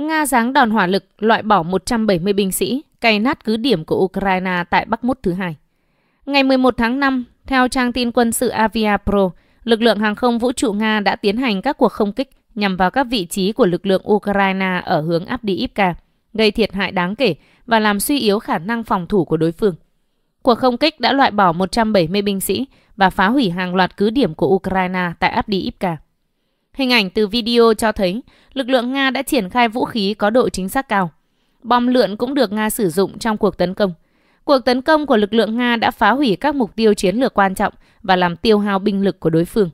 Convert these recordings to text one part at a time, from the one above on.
Nga giáng đòn hỏa lực loại bỏ 170 binh sĩ, cày nát cứ điểm của Ukraine tại Bắc Mút thứ hai. Ngày 11 tháng 5, theo trang tin quân sự Avia Pro, lực lượng hàng không vũ trụ Nga đã tiến hành các cuộc không kích nhằm vào các vị trí của lực lượng Ukraine ở hướng Abdiivka, gây thiệt hại đáng kể và làm suy yếu khả năng phòng thủ của đối phương. Cuộc không kích đã loại bỏ 170 binh sĩ và phá hủy hàng loạt cứ điểm của Ukraine tại Abdiivka. Hình ảnh từ video cho thấy lực lượng Nga đã triển khai vũ khí có độ chính xác cao. Bom lượn cũng được Nga sử dụng trong cuộc tấn công. Cuộc tấn công của lực lượng Nga đã phá hủy các mục tiêu chiến lược quan trọng và làm tiêu hao binh lực của đối phương.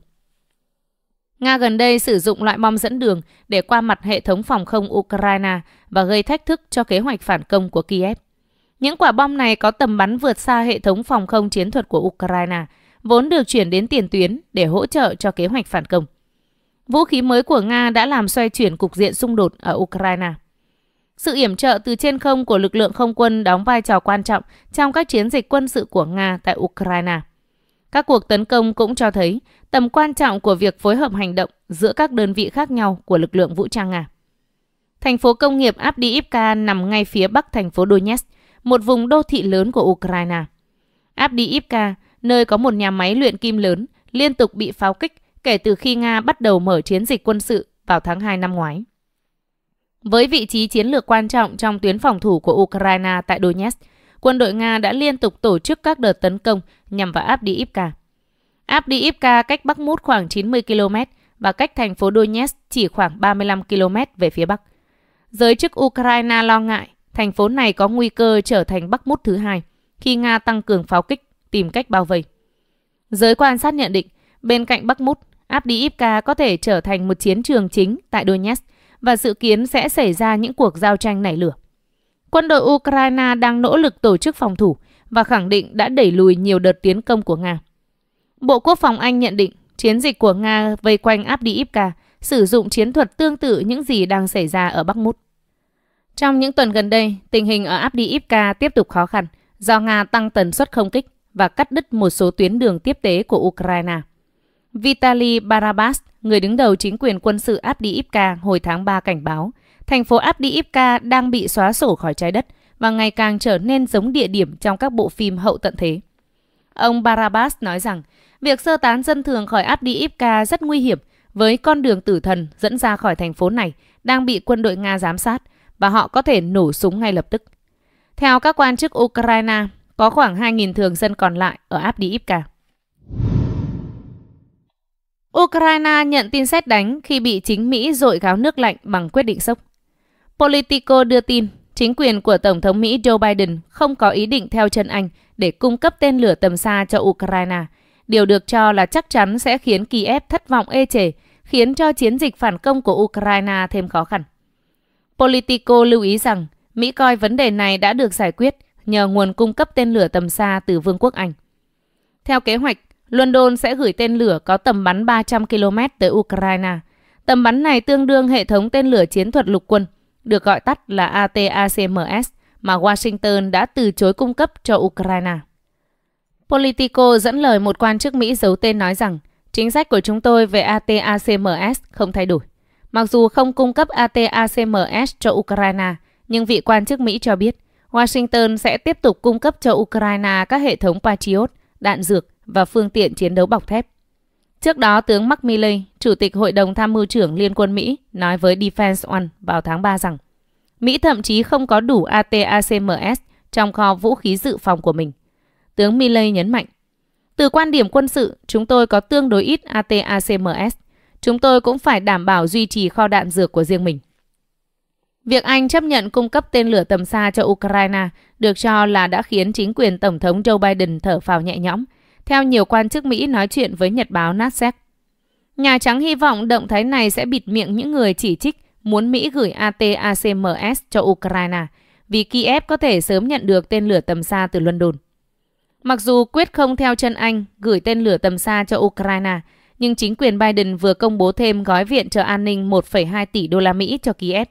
Nga gần đây sử dụng loại bom dẫn đường để qua mặt hệ thống phòng không Ukraine và gây thách thức cho kế hoạch phản công của Kiev. Những quả bom này có tầm bắn vượt xa hệ thống phòng không chiến thuật của Ukraine, vốn được chuyển đến tiền tuyến để hỗ trợ cho kế hoạch phản công. Vũ khí mới của Nga đã làm xoay chuyển cục diện xung đột ở Ukraine. Sự yểm trợ từ trên không của lực lượng không quân đóng vai trò quan trọng trong các chiến dịch quân sự của Nga tại Ukraine. Các cuộc tấn công cũng cho thấy tầm quan trọng của việc phối hợp hành động giữa các đơn vị khác nhau của lực lượng vũ trang Nga. Thành phố công nghiệp Avdiivka nằm ngay phía bắc thành phố Donetsk, một vùng đô thị lớn của Ukraine. Avdiivka, nơi có một nhà máy luyện kim lớn, liên tục bị pháo kích kể từ khi Nga bắt đầu mở chiến dịch quân sự vào tháng 2 năm ngoái. Với vị trí chiến lược quan trọng trong tuyến phòng thủ của Ukraine tại Donetsk, quân đội Nga đã liên tục tổ chức các đợt tấn công nhằm vào Abdiivka. Abdiivka cách Bắc Mút khoảng 90 km và cách thành phố Donetsk chỉ khoảng 35 km về phía Bắc. Giới chức Ukraine lo ngại thành phố này có nguy cơ trở thành Bắc Mút thứ hai khi Nga tăng cường pháo kích tìm cách bao vây. Giới quan sát nhận định, bên cạnh Bắc Mút, Abdiivka có thể trở thành một chiến trường chính tại Donetsk và dự kiến sẽ xảy ra những cuộc giao tranh nảy lửa. Quân đội Ukraine đang nỗ lực tổ chức phòng thủ và khẳng định đã đẩy lùi nhiều đợt tiến công của Nga. Bộ Quốc phòng Anh nhận định chiến dịch của Nga vây quanh Abdiivka sử dụng chiến thuật tương tự những gì đang xảy ra ở Bắc Mút. Trong những tuần gần đây, tình hình ở Abdiivka tiếp tục khó khăn do Nga tăng tần suất không kích và cắt đứt một số tuyến đường tiếp tế của Ukraine. Vitali Barabas, người đứng đầu chính quyền quân sự Abdiivka hồi tháng 3 cảnh báo, thành phố Abdiivka đang bị xóa sổ khỏi trái đất và ngày càng trở nên giống địa điểm trong các bộ phim hậu tận thế. Ông Barabas nói rằng, việc sơ tán dân thường khỏi Abdiivka rất nguy hiểm với con đường tử thần dẫn ra khỏi thành phố này đang bị quân đội Nga giám sát và họ có thể nổ súng ngay lập tức. Theo các quan chức Ukraine, có khoảng 2.000 thường dân còn lại ở Abdiivka. Ukraine nhận tin xét đánh khi bị chính Mỹ dội gáo nước lạnh bằng quyết định sốc. Politico đưa tin chính quyền của Tổng thống Mỹ Joe Biden không có ý định theo chân Anh để cung cấp tên lửa tầm xa cho Ukraine. Điều được cho là chắc chắn sẽ khiến Kiev thất vọng ê chề, khiến cho chiến dịch phản công của Ukraine thêm khó khăn. Politico lưu ý rằng Mỹ coi vấn đề này đã được giải quyết nhờ nguồn cung cấp tên lửa tầm xa từ Vương quốc Anh. Theo kế hoạch, London sẽ gửi tên lửa có tầm bắn 300 km tới Ukraine. Tầm bắn này tương đương hệ thống tên lửa chiến thuật lục quân, được gọi tắt là ATACMS, mà Washington đã từ chối cung cấp cho Ukraine. Politico dẫn lời một quan chức Mỹ giấu tên nói rằng chính sách của chúng tôi về ATACMS không thay đổi. Mặc dù không cung cấp ATACMS cho Ukraine, nhưng vị quan chức Mỹ cho biết Washington sẽ tiếp tục cung cấp cho Ukraine các hệ thống Patriot, đạn dược, và phương tiện chiến đấu bọc thép. Trước đó, tướng Macmillan, Chủ tịch Hội đồng Tham mưu trưởng Liên quân Mỹ, nói với Defense One vào tháng 3 rằng Mỹ thậm chí không có đủ ATACMS trong kho vũ khí dự phòng của mình. Tướng Milley nhấn mạnh, từ quan điểm quân sự, chúng tôi có tương đối ít ATACMS. Chúng tôi cũng phải đảm bảo duy trì kho đạn dược của riêng mình. Việc Anh chấp nhận cung cấp tên lửa tầm xa cho Ukraine được cho là đã khiến chính quyền Tổng thống Joe Biden thở phào nhẹ nhõm – theo nhiều quan chức Mỹ nói chuyện với Nhật báo Nasdaq. Nhà Trắng hy vọng động thái này sẽ bịt miệng những người chỉ trích muốn Mỹ gửi ATACMS cho Ukraine vì Kiev có thể sớm nhận được tên lửa tầm xa từ London. Mặc dù quyết không theo chân Anh gửi tên lửa tầm xa cho Ukraine, nhưng chính quyền Biden vừa công bố thêm gói viện trợ an ninh 1,2 tỷ đô la Mỹ cho Kiev.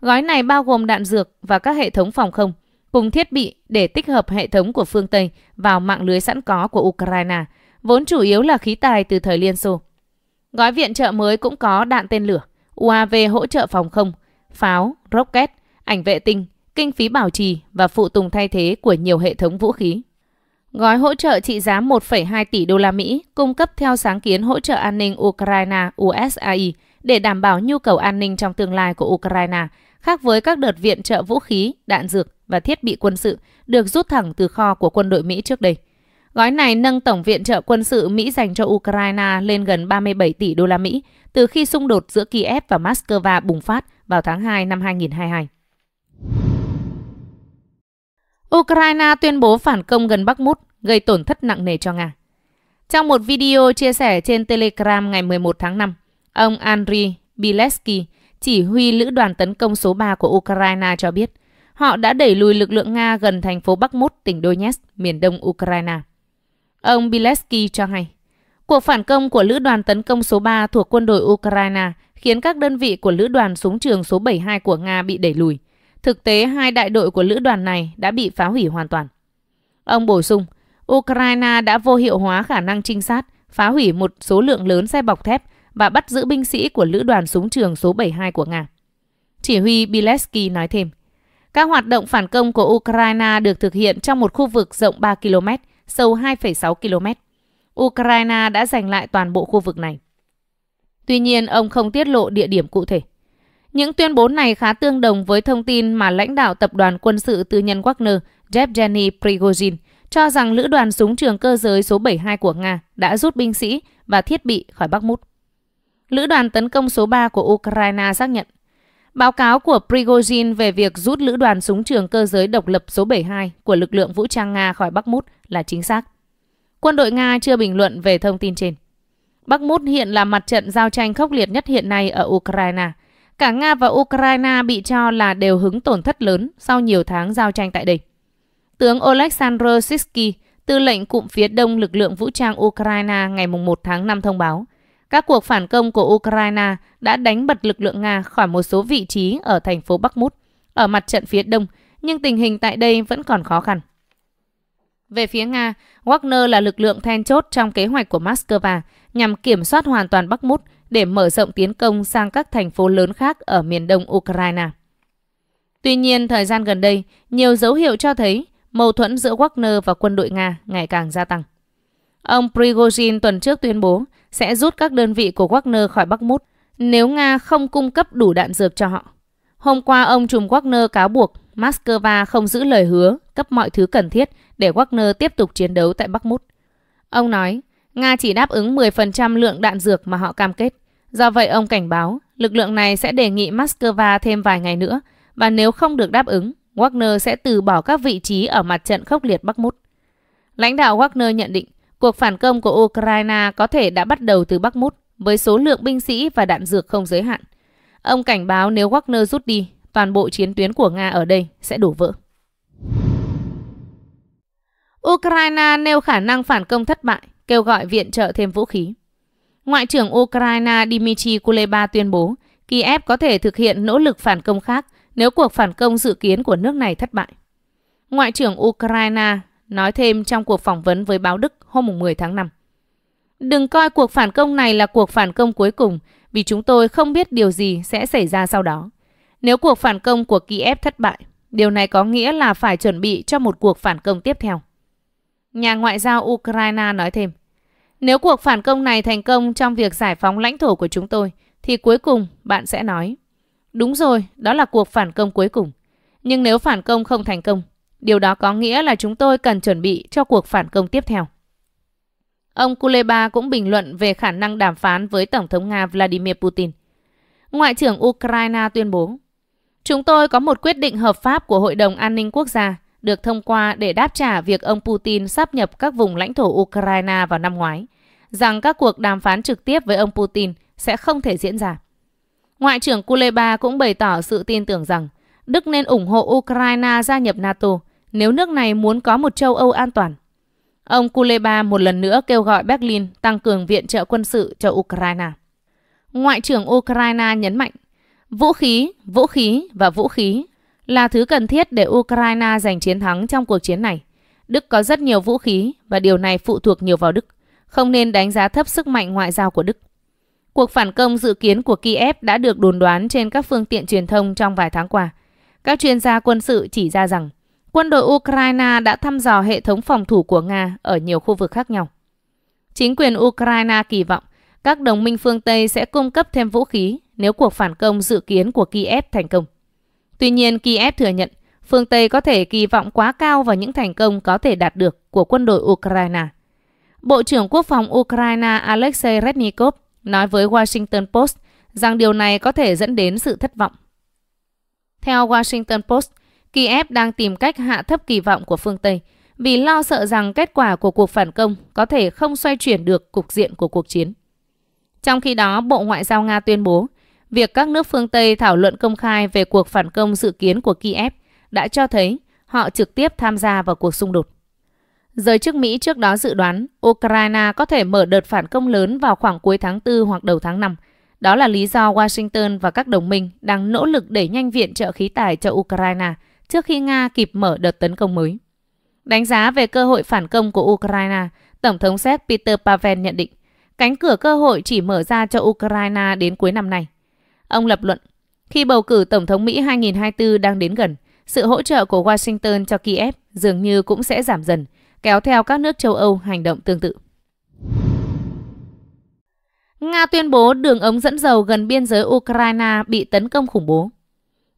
Gói này bao gồm đạn dược và các hệ thống phòng không – cùng thiết bị để tích hợp hệ thống của phương Tây vào mạng lưới sẵn có của Ukraine, vốn chủ yếu là khí tài từ thời Liên Xô. Gói viện trợ mới cũng có đạn tên lửa, UAV hỗ trợ phòng không, pháo, rocket, ảnh vệ tinh, kinh phí bảo trì và phụ tùng thay thế của nhiều hệ thống vũ khí. Gói hỗ trợ trị giá 1,2 tỷ đô la Mỹ cung cấp theo sáng kiến hỗ trợ an ninh Ukraine USAI để đảm bảo nhu cầu an ninh trong tương lai của Ukraine – khác với các đợt viện trợ vũ khí, đạn dược và thiết bị quân sự được rút thẳng từ kho của quân đội Mỹ trước đây. Gói này nâng tổng viện trợ quân sự Mỹ dành cho Ukraine lên gần 37 tỷ đô la Mỹ từ khi xung đột giữa Kiev và Moscow bùng phát vào tháng 2 năm 2022. Ukraine tuyên bố phản công gần Bắc Mút, gây tổn thất nặng nề cho Nga. Trong một video chia sẻ trên Telegram ngày 11 tháng 5, ông Andriy Bileski, chỉ huy lữ đoàn tấn công số 3 của Ukraine cho biết, họ đã đẩy lùi lực lượng Nga gần thành phố Bắc Mút, tỉnh Donetsk, miền đông Ukraine. Ông Bileski cho hay, cuộc phản công của lữ đoàn tấn công số 3 thuộc quân đội Ukraine khiến các đơn vị của lữ đoàn súng trường số 72 của Nga bị đẩy lùi. Thực tế, hai đại đội của lữ đoàn này đã bị phá hủy hoàn toàn. Ông bổ sung, Ukraine đã vô hiệu hóa khả năng trinh sát, phá hủy một số lượng lớn xe bọc thép, và bắt giữ binh sĩ của lữ đoàn súng trường số 72 của Nga. Chỉ huy Bileski nói thêm, các hoạt động phản công của Ukraine được thực hiện trong một khu vực rộng 3 km, sâu 2,6 km. Ukraine đã giành lại toàn bộ khu vực này. Tuy nhiên, ông không tiết lộ địa điểm cụ thể. Những tuyên bố này khá tương đồng với thông tin mà lãnh đạo tập đoàn quân sự tư nhân Wagner, Yevgeny Prigozhin, cho rằng lữ đoàn súng trường cơ giới số 72 của Nga đã rút binh sĩ và thiết bị khỏi Bắc Mút. Lữ đoàn tấn công số 3 của Ukraine xác nhận. Báo cáo của Prigozhin về việc rút lữ đoàn súng trường cơ giới độc lập số 72 của lực lượng vũ trang Nga khỏi Bắc Mút là chính xác. Quân đội Nga chưa bình luận về thông tin trên. Bắc Mút hiện là mặt trận giao tranh khốc liệt nhất hiện nay ở Ukraine. Cả Nga và Ukraine bị cho là đều hứng tổn thất lớn sau nhiều tháng giao tranh tại đây. Tướng Oleksandr Sisky, tư lệnh cụm phía đông lực lượng vũ trang Ukraine ngày 1 tháng 5 thông báo – các cuộc phản công của Ukraine đã đánh bật lực lượng Nga khỏi một số vị trí ở thành phố Bắc Mút ở mặt trận phía đông, nhưng tình hình tại đây vẫn còn khó khăn. Về phía Nga, Wagner là lực lượng then chốt trong kế hoạch của Moscow nhằm kiểm soát hoàn toàn Bắc Mút để mở rộng tiến công sang các thành phố lớn khác ở miền đông Ukraine. Tuy nhiên, thời gian gần đây, nhiều dấu hiệu cho thấy mâu thuẫn giữa Wagner và quân đội Nga ngày càng gia tăng. Ông Prigozhin tuần trước tuyên bố sẽ rút các đơn vị của Wagner khỏi Bắc Mút nếu Nga không cung cấp đủ đạn dược cho họ. Hôm qua ông trùm Wagner cáo buộc Moscow không giữ lời hứa cấp mọi thứ cần thiết để Wagner tiếp tục chiến đấu tại Bắc Mút. Ông nói Nga chỉ đáp ứng 10% lượng đạn dược mà họ cam kết. Do vậy ông cảnh báo lực lượng này sẽ đề nghị Moscow thêm vài ngày nữa và nếu không được đáp ứng, Wagner sẽ từ bỏ các vị trí ở mặt trận khốc liệt Bắc Mút. Lãnh đạo Wagner nhận định Cuộc phản công của Ukraine có thể đã bắt đầu từ Bắc Mút với số lượng binh sĩ và đạn dược không giới hạn. Ông cảnh báo nếu Wagner rút đi, toàn bộ chiến tuyến của Nga ở đây sẽ đổ vỡ. Ukraine nêu khả năng phản công thất bại, kêu gọi viện trợ thêm vũ khí. Ngoại trưởng Ukraine Dmitry Kuleba tuyên bố Kiev có thể thực hiện nỗ lực phản công khác nếu cuộc phản công dự kiến của nước này thất bại. Ngoại trưởng Ukraine nói thêm trong cuộc phỏng vấn với báo Đức hôm 10 tháng 5. Đừng coi cuộc phản công này là cuộc phản công cuối cùng vì chúng tôi không biết điều gì sẽ xảy ra sau đó. Nếu cuộc phản công của Kiev thất bại, điều này có nghĩa là phải chuẩn bị cho một cuộc phản công tiếp theo. Nhà ngoại giao Ukraine nói thêm, nếu cuộc phản công này thành công trong việc giải phóng lãnh thổ của chúng tôi, thì cuối cùng bạn sẽ nói, đúng rồi, đó là cuộc phản công cuối cùng. Nhưng nếu phản công không thành công, Điều đó có nghĩa là chúng tôi cần chuẩn bị cho cuộc phản công tiếp theo. Ông Kuleba cũng bình luận về khả năng đàm phán với Tổng thống Nga Vladimir Putin. Ngoại trưởng Ukraine tuyên bố, Chúng tôi có một quyết định hợp pháp của Hội đồng An ninh Quốc gia được thông qua để đáp trả việc ông Putin sáp nhập các vùng lãnh thổ Ukraine vào năm ngoái, rằng các cuộc đàm phán trực tiếp với ông Putin sẽ không thể diễn ra. Ngoại trưởng Kuleba cũng bày tỏ sự tin tưởng rằng Đức nên ủng hộ Ukraine gia nhập NATO nếu nước này muốn có một châu Âu an toàn. Ông Kuleba một lần nữa kêu gọi Berlin tăng cường viện trợ quân sự cho Ukraine. Ngoại trưởng Ukraine nhấn mạnh, vũ khí, vũ khí và vũ khí là thứ cần thiết để Ukraine giành chiến thắng trong cuộc chiến này. Đức có rất nhiều vũ khí và điều này phụ thuộc nhiều vào Đức, không nên đánh giá thấp sức mạnh ngoại giao của Đức. Cuộc phản công dự kiến của Kiev đã được đồn đoán trên các phương tiện truyền thông trong vài tháng qua. Các chuyên gia quân sự chỉ ra rằng quân đội Ukraine đã thăm dò hệ thống phòng thủ của Nga ở nhiều khu vực khác nhau. Chính quyền Ukraine kỳ vọng các đồng minh phương Tây sẽ cung cấp thêm vũ khí nếu cuộc phản công dự kiến của Kiev thành công. Tuy nhiên, Kiev thừa nhận phương Tây có thể kỳ vọng quá cao vào những thành công có thể đạt được của quân đội Ukraine. Bộ trưởng Quốc phòng Ukraine Alexei Rednikov nói với Washington Post rằng điều này có thể dẫn đến sự thất vọng. Theo Washington Post, Kiev đang tìm cách hạ thấp kỳ vọng của phương Tây vì lo sợ rằng kết quả của cuộc phản công có thể không xoay chuyển được cục diện của cuộc chiến. Trong khi đó, Bộ Ngoại giao Nga tuyên bố việc các nước phương Tây thảo luận công khai về cuộc phản công dự kiến của Kiev đã cho thấy họ trực tiếp tham gia vào cuộc xung đột. Giới chức Mỹ trước đó dự đoán Ukraine có thể mở đợt phản công lớn vào khoảng cuối tháng 4 hoặc đầu tháng 5. Đó là lý do Washington và các đồng minh đang nỗ lực để nhanh viện trợ khí tài cho Ukraine – trước khi Nga kịp mở đợt tấn công mới. Đánh giá về cơ hội phản công của Ukraine, Tổng thống Séc Peter Pavel nhận định cánh cửa cơ hội chỉ mở ra cho Ukraine đến cuối năm nay. Ông lập luận, khi bầu cử Tổng thống Mỹ 2024 đang đến gần, sự hỗ trợ của Washington cho Kiev dường như cũng sẽ giảm dần, kéo theo các nước châu Âu hành động tương tự. Nga tuyên bố đường ống dẫn dầu gần biên giới Ukraine bị tấn công khủng bố.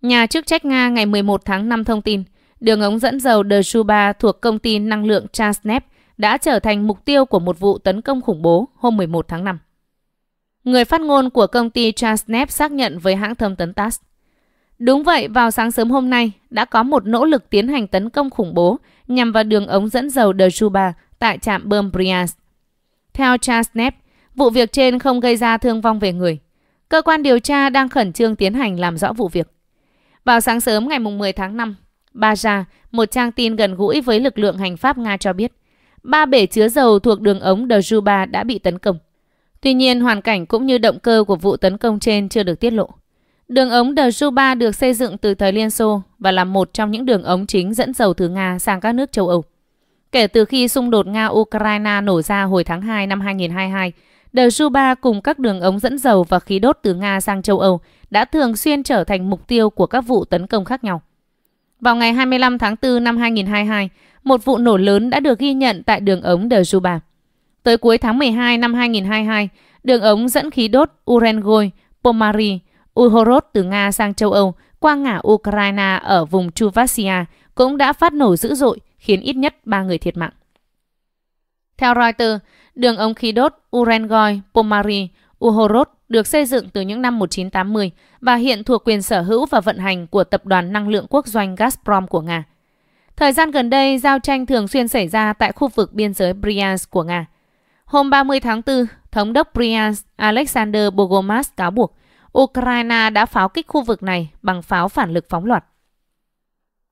Nhà chức trách Nga ngày 11 tháng 5 thông tin, đường ống dẫn dầu Drushuba thuộc công ty năng lượng Transneft đã trở thành mục tiêu của một vụ tấn công khủng bố hôm 11 tháng 5. Người phát ngôn của công ty Transneft xác nhận với hãng thông tấn TASS. Đúng vậy, vào sáng sớm hôm nay, đã có một nỗ lực tiến hành tấn công khủng bố nhằm vào đường ống dẫn dầu Drushuba tại trạm bơm Bryansk. Theo Transneft, vụ việc trên không gây ra thương vong về người. Cơ quan điều tra đang khẩn trương tiến hành làm rõ vụ việc. Vào sáng sớm ngày 10 tháng 5, Baja, một trang tin gần gũi với lực lượng hành pháp Nga cho biết, ba bể chứa dầu thuộc đường ống Druba đã bị tấn công. Tuy nhiên, hoàn cảnh cũng như động cơ của vụ tấn công trên chưa được tiết lộ. Đường ống Druba được xây dựng từ thời Liên Xô và là một trong những đường ống chính dẫn dầu từ Nga sang các nước châu Âu. Kể từ khi xung đột Nga-Ukraine nổ ra hồi tháng 2 năm 2022, Druba cùng các đường ống dẫn dầu và khí đốt từ Nga sang châu Âu đã thường xuyên trở thành mục tiêu của các vụ tấn công khác nhau. Vào ngày 25 tháng 4 năm 2022, một vụ nổ lớn đã được ghi nhận tại đường ống De Juba. Tới cuối tháng 12 năm 2022, đường ống dẫn khí đốt Urengoi, Pomari, Uhorod từ Nga sang châu Âu qua ngã Ukraine ở vùng Chuvashia cũng đã phát nổ dữ dội, khiến ít nhất 3 người thiệt mạng. Theo Reuters, đường ống khí đốt Urengoi, Pomari, Uhorod được xây dựng từ những năm 1980 và hiện thuộc quyền sở hữu và vận hành của Tập đoàn Năng lượng Quốc doanh Gazprom của Nga. Thời gian gần đây, giao tranh thường xuyên xảy ra tại khu vực biên giới Bryansk của Nga. Hôm 30 tháng 4, Thống đốc Bryansk Alexander Bogomas cáo buộc Ukraine đã pháo kích khu vực này bằng pháo phản lực phóng loạt.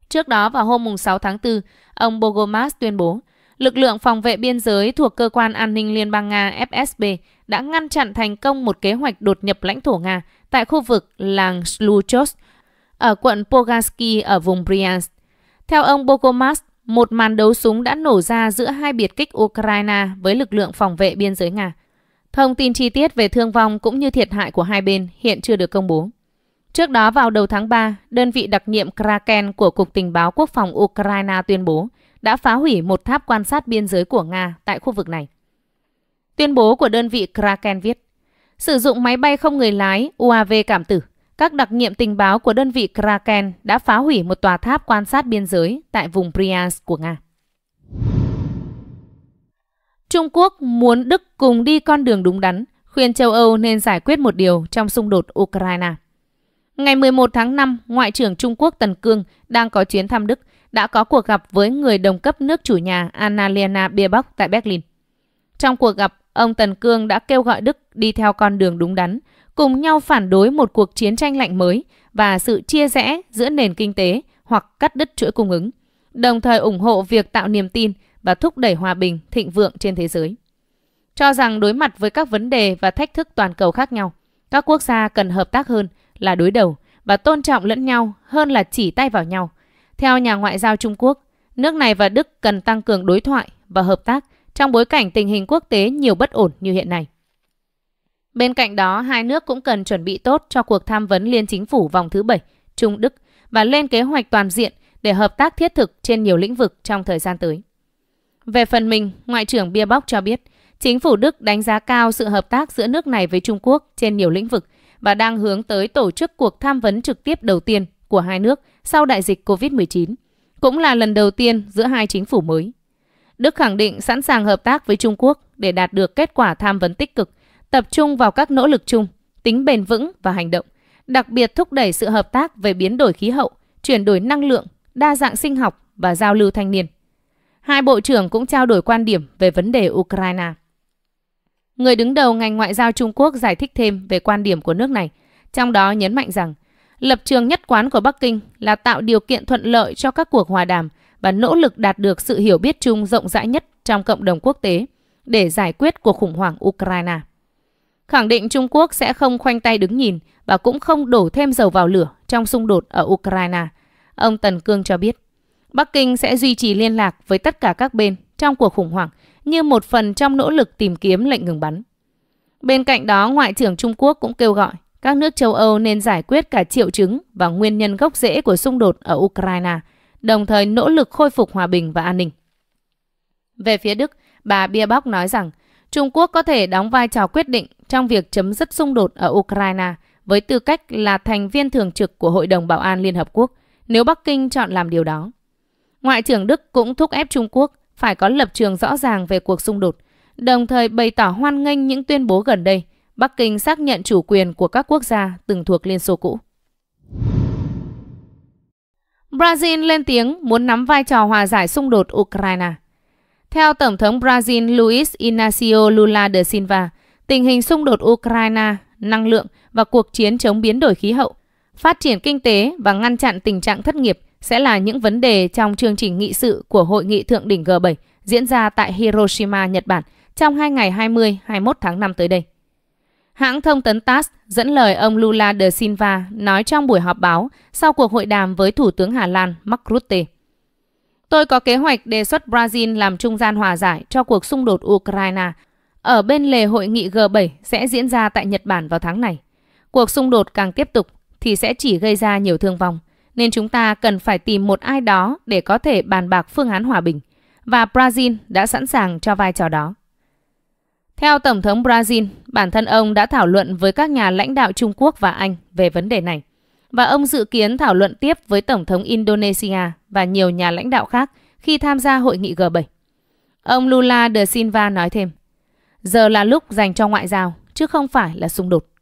Trước đó vào hôm 6 tháng 4, ông Bogomas tuyên bố lực lượng phòng vệ biên giới thuộc Cơ quan An ninh Liên bang Nga FSB đã ngăn chặn thành công một kế hoạch đột nhập lãnh thổ Nga tại khu vực làng Sluchos ở quận Pogaski ở vùng Bryansk. Theo ông Bokomas, một màn đấu súng đã nổ ra giữa hai biệt kích Ukraine với lực lượng phòng vệ biên giới Nga. Thông tin chi tiết về thương vong cũng như thiệt hại của hai bên hiện chưa được công bố. Trước đó vào đầu tháng 3, đơn vị đặc nhiệm Kraken của Cục Tình báo Quốc phòng Ukraine tuyên bố đã phá hủy một tháp quan sát biên giới của Nga tại khu vực này. Tuyên bố của đơn vị Kraken viết, sử dụng máy bay không người lái UAV cảm tử, các đặc nhiệm tình báo của đơn vị Kraken đã phá hủy một tòa tháp quan sát biên giới tại vùng Bryansk của Nga. Trung Quốc muốn Đức cùng đi con đường đúng đắn, khuyên châu Âu nên giải quyết một điều trong xung đột Ukraine. Ngày 11 tháng 5, Ngoại trưởng Trung Quốc Tần Cương đang có chuyến thăm Đức đã có cuộc gặp với người đồng cấp nước chủ nhà Annalena Baerbock tại Berlin. Trong cuộc gặp, ông Tần Cương đã kêu gọi Đức đi theo con đường đúng đắn, cùng nhau phản đối một cuộc chiến tranh lạnh mới và sự chia rẽ giữa nền kinh tế hoặc cắt đứt chuỗi cung ứng, đồng thời ủng hộ việc tạo niềm tin và thúc đẩy hòa bình, thịnh vượng trên thế giới. Cho rằng đối mặt với các vấn đề và thách thức toàn cầu khác nhau, các quốc gia cần hợp tác hơn là đối đầu và tôn trọng lẫn nhau hơn là chỉ tay vào nhau – theo nhà ngoại giao Trung Quốc, nước này và Đức cần tăng cường đối thoại và hợp tác trong bối cảnh tình hình quốc tế nhiều bất ổn như hiện nay. Bên cạnh đó, hai nước cũng cần chuẩn bị tốt cho cuộc tham vấn liên chính phủ vòng thứ bảy Trung Đức và lên kế hoạch toàn diện để hợp tác thiết thực trên nhiều lĩnh vực trong thời gian tới. Về phần mình, Ngoại trưởng Bia bóc cho biết, chính phủ Đức đánh giá cao sự hợp tác giữa nước này với Trung Quốc trên nhiều lĩnh vực và đang hướng tới tổ chức cuộc tham vấn trực tiếp đầu tiên của hai nước sau đại dịch COVID-19, cũng là lần đầu tiên giữa hai chính phủ mới. Đức khẳng định sẵn sàng hợp tác với Trung Quốc để đạt được kết quả tham vấn tích cực, tập trung vào các nỗ lực chung, tính bền vững và hành động, đặc biệt thúc đẩy sự hợp tác về biến đổi khí hậu, chuyển đổi năng lượng, đa dạng sinh học và giao lưu thanh niên. Hai bộ trưởng cũng trao đổi quan điểm về vấn đề Ukraine. Người đứng đầu ngành ngoại giao Trung Quốc giải thích thêm về quan điểm của nước này, trong đó nhấn mạnh rằng – Lập trường nhất quán của Bắc Kinh là tạo điều kiện thuận lợi cho các cuộc hòa đàm và nỗ lực đạt được sự hiểu biết chung rộng rãi nhất trong cộng đồng quốc tế để giải quyết cuộc khủng hoảng Ukraine. Khẳng định Trung Quốc sẽ không khoanh tay đứng nhìn và cũng không đổ thêm dầu vào lửa trong xung đột ở Ukraine, ông Tần Cương cho biết. Bắc Kinh sẽ duy trì liên lạc với tất cả các bên trong cuộc khủng hoảng như một phần trong nỗ lực tìm kiếm lệnh ngừng bắn. Bên cạnh đó, Ngoại trưởng Trung Quốc cũng kêu gọi các nước châu Âu nên giải quyết cả triệu chứng và nguyên nhân gốc rễ của xung đột ở Ukraine, đồng thời nỗ lực khôi phục hòa bình và an ninh. Về phía Đức, bà Bierbock nói rằng Trung Quốc có thể đóng vai trò quyết định trong việc chấm dứt xung đột ở Ukraine với tư cách là thành viên thường trực của Hội đồng Bảo an Liên Hợp Quốc nếu Bắc Kinh chọn làm điều đó. Ngoại trưởng Đức cũng thúc ép Trung Quốc phải có lập trường rõ ràng về cuộc xung đột, đồng thời bày tỏ hoan nghênh những tuyên bố gần đây Bắc Kinh xác nhận chủ quyền của các quốc gia từng thuộc Liên Xô cũ. Brazil lên tiếng muốn nắm vai trò hòa giải xung đột Ukraine. Theo Tổng thống Brazil Luiz Inácio Lula da Silva, tình hình xung đột Ukraine, năng lượng và cuộc chiến chống biến đổi khí hậu, phát triển kinh tế và ngăn chặn tình trạng thất nghiệp sẽ là những vấn đề trong chương trình nghị sự của Hội nghị Thượng đỉnh G7 diễn ra tại Hiroshima, Nhật Bản trong hai ngày 20-21 tháng 5 tới đây. Hãng thông tấn TASS dẫn lời ông Lula da Silva nói trong buổi họp báo sau cuộc hội đàm với Thủ tướng Hà Lan Mark Rutte. Tôi có kế hoạch đề xuất Brazil làm trung gian hòa giải cho cuộc xung đột Ukraine ở bên lề hội nghị G7 sẽ diễn ra tại Nhật Bản vào tháng này. Cuộc xung đột càng tiếp tục thì sẽ chỉ gây ra nhiều thương vong, nên chúng ta cần phải tìm một ai đó để có thể bàn bạc phương án hòa bình. Và Brazil đã sẵn sàng cho vai trò đó. Theo Tổng thống Brazil, bản thân ông đã thảo luận với các nhà lãnh đạo Trung Quốc và Anh về vấn đề này. Và ông dự kiến thảo luận tiếp với Tổng thống Indonesia và nhiều nhà lãnh đạo khác khi tham gia hội nghị G7. Ông Lula da Silva nói thêm, giờ là lúc dành cho ngoại giao, chứ không phải là xung đột.